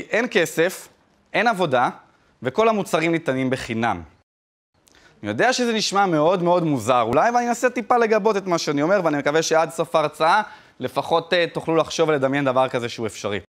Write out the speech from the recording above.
הזאת אין כסף, אין עבודה, וכל המוצרים ניתנים בחינם. אני יודע שזה נשמע מאוד מאוד מוזר אולי, ואני אנסה טיפה לגבות את מה שאני אומר, ואני מקווה שעד סוף ההרצאה לפחות uh, תוכלו לחשוב ולדמיין דבר כזה שהוא אפשרי.